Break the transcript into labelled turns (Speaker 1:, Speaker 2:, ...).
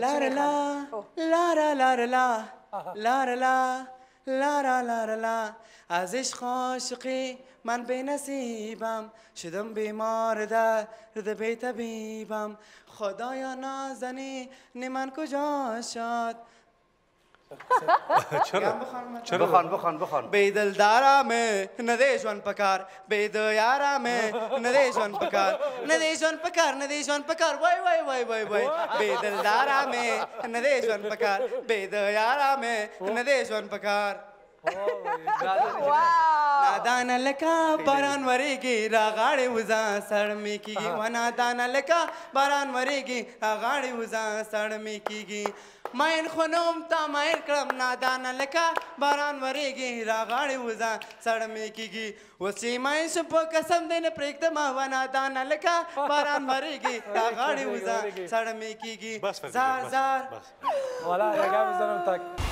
Speaker 1: لا لا
Speaker 2: لا لا لا لا لا لا
Speaker 1: la la از عشق عاشقی من به نصیبم شدم بیمار درد به طبیبم خدایا نازنی من کجا شد
Speaker 3: چرا چرا بخوان
Speaker 1: بخوان بخوان بیدل دارا مه نه دی ژوند پکار بيد یارا مه نه دی ژوند پکار نه دی ژوند پکار نه دی ژوند پکار وای وای وای وای وای بیدل دارا مه نه دی ژوند پکار بيد یارا مه نه دی ژوند پکار واو دانه لکا باران وریږي راغاړې وزا سړمې کیږي ونا دانه لکا باران وریږي راغاړې وزا سړمې کیږي ماین خونوم تا ماین کړم نادان لکه باران وریږي راغاړې وزا سړمې کیږي وسی ماین سو په قسم دې نه پرېږدم ما نادان لکه باران وریږي راغاړې وزا سړمې کیږي زار زار والا رګم زنم تک